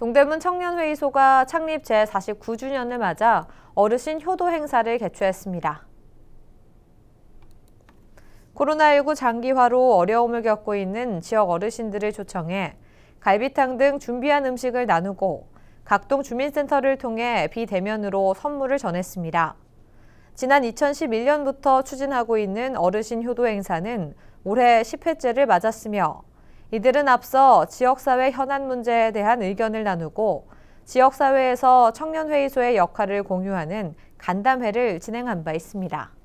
동대문 청년회의소가 창립 제49주년을 맞아 어르신 효도 행사를 개최했습니다. 코로나19 장기화로 어려움을 겪고 있는 지역 어르신들을 초청해 갈비탕 등 준비한 음식을 나누고 각 동 주민센터를 통해 비대면으로 선물을 전했습니다. 지난 2011년부터 추진하고 있는 어르신 효도 행사는 올해 10회째를 맞았으며 이들은 앞서 지역사회 현안 문제에 대한 의견을 나누고 지역사회에서 청년회의소의 역할을 공유하는 간담회를 진행한 바 있습니다.